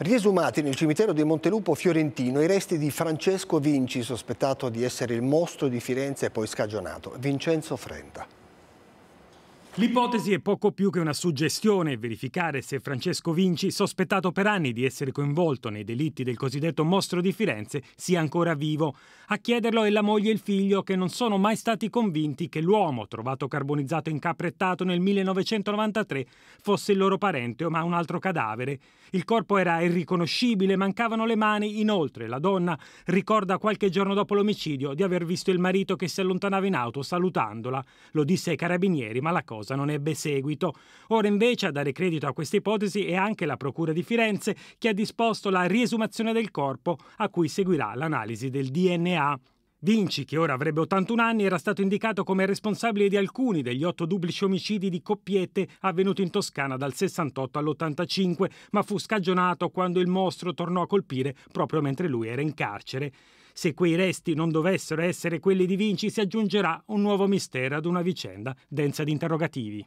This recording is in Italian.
Riesumati nel cimitero di Montelupo Fiorentino i resti di Francesco Vinci, sospettato di essere il mostro di Firenze e poi scagionato, Vincenzo Frenda. L'ipotesi è poco più che una suggestione, verificare se Francesco Vinci, sospettato per anni di essere coinvolto nei delitti del cosiddetto mostro di Firenze, sia ancora vivo. A chiederlo è la moglie e il figlio che non sono mai stati convinti che l'uomo, trovato carbonizzato e incaprettato nel 1993, fosse il loro parente o ma un altro cadavere. Il corpo era irriconoscibile, mancavano le mani, inoltre la donna ricorda qualche giorno dopo l'omicidio di aver visto il marito che si allontanava in auto salutandola. Lo disse ai carabinieri, ma la cosa causa non ebbe seguito. Ora invece a dare credito a questa ipotesi è anche la Procura di Firenze che ha disposto la riesumazione del corpo a cui seguirà l'analisi del DNA. Vinci, che ora avrebbe 81 anni, era stato indicato come responsabile di alcuni degli otto duplici omicidi di coppiette avvenuti in Toscana dal 68 all'85, ma fu scagionato quando il mostro tornò a colpire proprio mentre lui era in carcere. Se quei resti non dovessero essere quelli di Vinci, si aggiungerà un nuovo mistero ad una vicenda densa di interrogativi.